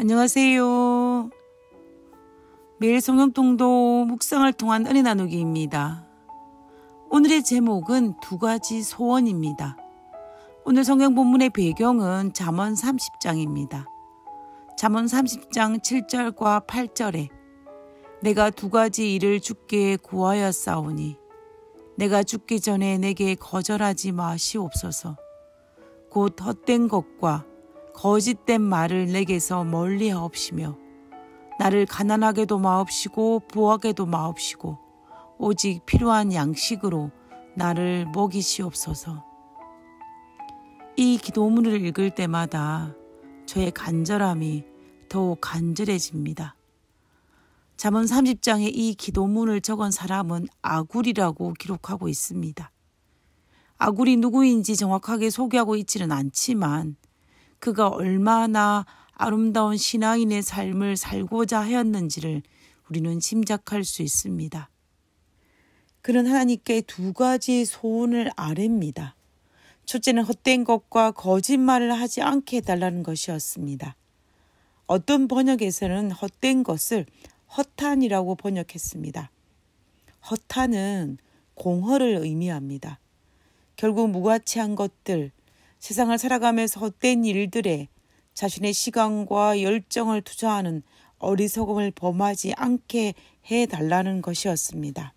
안녕하세요. 매일 성경통도 묵상을 통한 은혜 나누기입니다. 오늘의 제목은 두 가지 소원입니다. 오늘 성경 본문의 배경은 잠언 30장입니다. 잠언 30장 7절과 8절에 내가 두 가지 일을 주께 구하여 싸우니 내가 죽기 전에 내게 거절하지 마시옵소서. 곧 헛된 것과 거짓된 말을 내게서 멀리 하옵시며 나를 가난하게도 마옵시고 부하게도 마옵시고 오직 필요한 양식으로 나를 먹이시옵소서. 이 기도문을 읽을 때마다 저의 간절함이 더욱 간절해집니다. 잠언 30장에 이 기도문을 적은 사람은 아굴이라고 기록하고 있습니다. 아굴이 누구인지 정확하게 소개하고 있지는 않지만 그가 얼마나 아름다운 신앙인의 삶을 살고자 하였는지를 우리는 짐작할 수 있습니다. 그는 하나님께 두 가지 소원을 아랩니다. 첫째는 헛된 것과 거짓말을 하지 않게 해달라는 것이었습니다. 어떤 번역에서는 헛된 것을 허탄이라고 번역했습니다. 허탄은 공허를 의미합니다. 결국 무가치한 것들, 세상을 살아가면서 헛된 일들에 자신의 시간과 열정을 투자하는 어리석음을 범하지 않게 해 달라는 것이었습니다.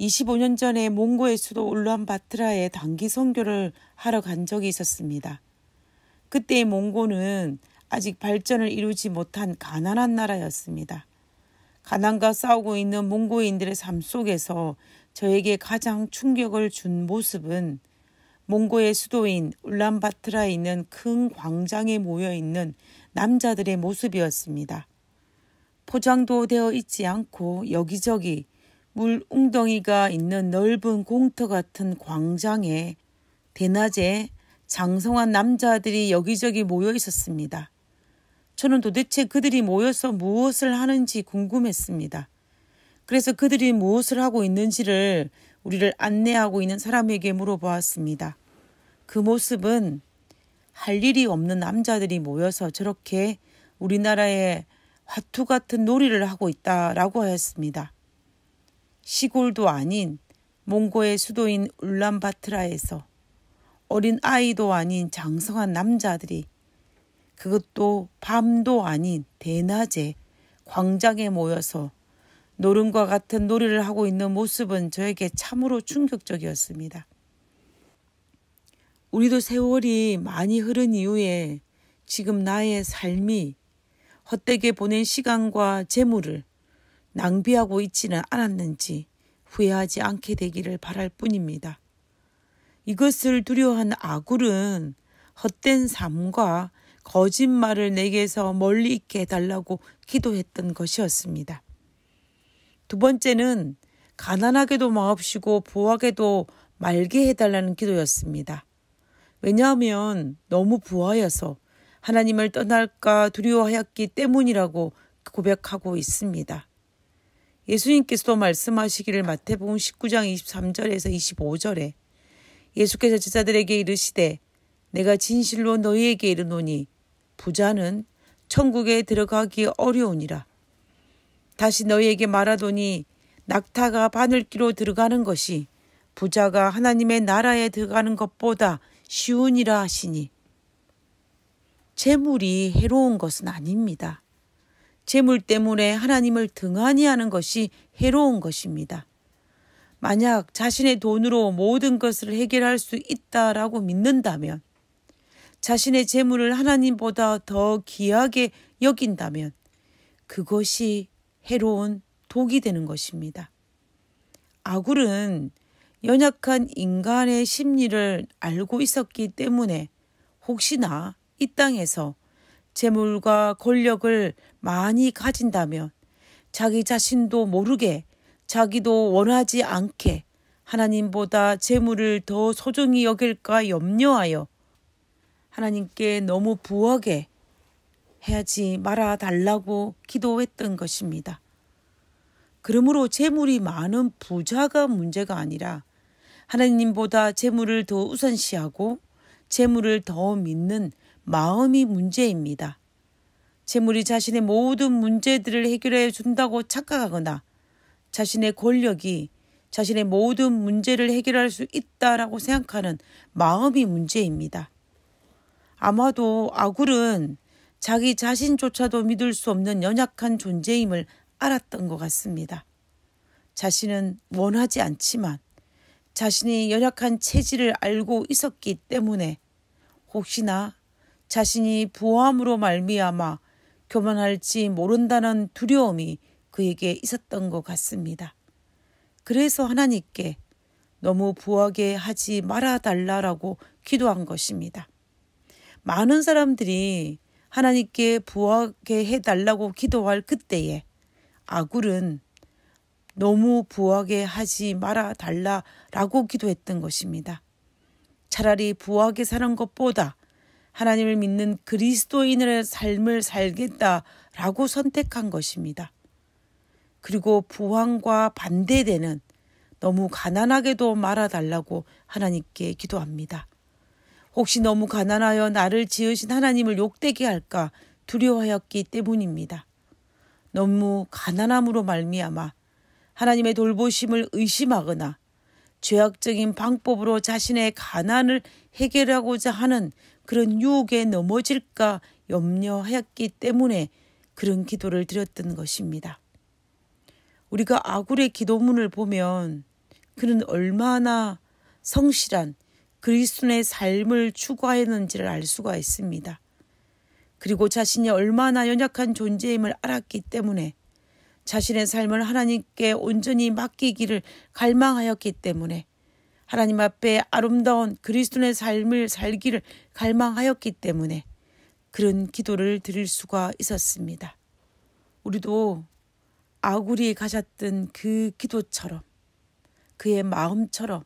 25년 전에 몽고의 수도 울란바트라에 단기 선교를 하러 간 적이 있었습니다. 그때의 몽고는 아직 발전을 이루지 못한 가난한 나라였습니다. 가난과 싸우고 있는 몽고인들의 삶 속에서 저에게 가장 충격을 준 모습은 몽고의 수도인 울란바트라에 있는 큰 광장에 모여 있는 남자들의 모습이었습니다. 포장도 되어 있지 않고 여기저기 물 웅덩이가 있는 넓은 공터 같은 광장에 대낮에 장성한 남자들이 여기저기 모여 있었습니다. 저는 도대체 그들이 모여서 무엇을 하는지 궁금했습니다. 그래서 그들이 무엇을 하고 있는지를 우리를 안내하고 있는 사람에게 물어보았습니다. 그 모습은 할 일이 없는 남자들이 모여서 저렇게 우리나라의 화투 같은 놀이를 하고 있다라고 하였습니다. 시골도 아닌 몽고의 수도인 울란바트라에서 어린 아이도 아닌 장성한 남자들이 그것도 밤도 아닌 대낮에 광장에 모여서 노름과 같은 놀이를 하고 있는 모습은 저에게 참으로 충격적이었습니다. 우리도 세월이 많이 흐른 이후에 지금 나의 삶이 헛되게 보낸 시간과 재물을 낭비하고 있지는 않았는지 후회하지 않게 되기를 바랄 뿐입니다. 이것을 두려워한 아굴은 헛된 삶과 거짓말을 내게서 멀리 있게 해달라고 기도했던 것이었습니다. 두 번째는 가난하게도 마옵시고 부하게도 말게 해달라는 기도였습니다. 왜냐하면 너무 부하여서 하나님을 떠날까 두려워하였기 때문이라고 고백하고 있습니다. 예수님께서도 말씀하시기를 마태복음 19장 23절에서 25절에 예수께서 제자들에게 이르시되 내가 진실로 너희에게 이르노니 부자는 천국에 들어가기 어려우니라 다시 너희에게 말하더니 낙타가 바늘기로 들어가는 것이 부자가 하나님의 나라에 들어가는 것보다 쉬우니라 하시니 재물이 해로운 것은 아닙니다. 재물 때문에 하나님을 등한히 하는 것이 해로운 것입니다. 만약 자신의 돈으로 모든 것을 해결할 수 있다라고 믿는다면 자신의 재물을 하나님보다 더 귀하게 여긴다면 그것이 해로운 독이 되는 것입니다. 아굴은 연약한 인간의 심리를 알고 있었기 때문에 혹시나 이 땅에서 재물과 권력을 많이 가진다면 자기 자신도 모르게 자기도 원하지 않게 하나님보다 재물을 더 소중히 여길까 염려하여 하나님께 너무 부하게 하지 말아 달라고 기도했던 것입니다. 그러므로 재물이 많은 부자가 문제가 아니라 하나님보다 재물을 더 우선시하고 재물을 더 믿는 마음이 문제입니다. 재물이 자신의 모든 문제들을 해결해 준다고 착각하거나 자신의 권력이 자신의 모든 문제를 해결할 수 있다라고 생각하는 마음이 문제입니다. 아마도 아굴은 자기 자신조차도 믿을 수 없는 연약한 존재임을 알았던 것 같습니다. 자신은 원하지 않지만 자신이 연약한 체질을 알고 있었기 때문에 혹시나 자신이 부함으로 말미암아 교만할지 모른다는 두려움이 그에게 있었던 것 같습니다. 그래서 하나님께 너무 부하게 하지 말아 달라라고 기도한 것입니다. 많은 사람들이 하나님께 부하게 해달라고 기도할 그때에 아굴은 너무 부하게 하지 말아 달라라고 기도했던 것입니다. 차라리 부하게 사는 것보다 하나님을 믿는 그리스도인의 삶을 살겠다라고 선택한 것입니다. 그리고 부황과 반대되는 너무 가난하게도 말아달라고 하나님께 기도합니다. 혹시 너무 가난하여 나를 지으신 하나님을 욕되게 할까 두려워하였기 때문입니다. 너무 가난함으로 말미암아 하나님의 돌보심을 의심하거나 죄악적인 방법으로 자신의 가난을 해결하고자 하는 그런 유혹에 넘어질까 염려하였기 때문에 그런 기도를 드렸던 것입니다. 우리가 아굴의 기도문을 보면 그는 얼마나 성실한 그리스도의 삶을 추구하였는지를 알 수가 있습니다. 그리고 자신이 얼마나 연약한 존재임을 알았기 때문에 자신의 삶을 하나님께 온전히 맡기기를 갈망하였기 때문에 하나님 앞에 아름다운 그리스도의 삶을 살기를 갈망하였기 때문에 그런 기도를 드릴 수가 있었습니다. 우리도 아구리 가셨던 그 기도처럼 그의 마음처럼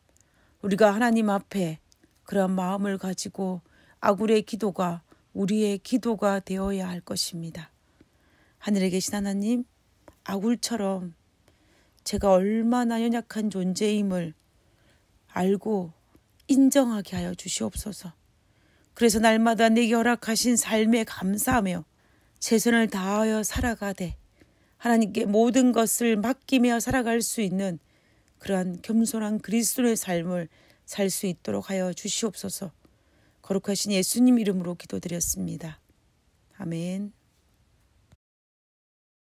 우리가 하나님 앞에 그런 마음을 가지고 아굴의 기도가 우리의 기도가 되어야 할 것입니다. 하늘에 계신 하나님, 아굴처럼 제가 얼마나 연약한 존재임을 알고 인정하게 하여 주시옵소서. 그래서 날마다 내게 허락하신 삶에 감사하며 최선을 다하여 살아가되 하나님께 모든 것을 맡기며 살아갈 수 있는 그러한 겸손한 그리스도의 삶을 살수 있도록 하여 주시옵소서. 거룩하신 예수님 이름으로 기도드렸습니다. 아멘.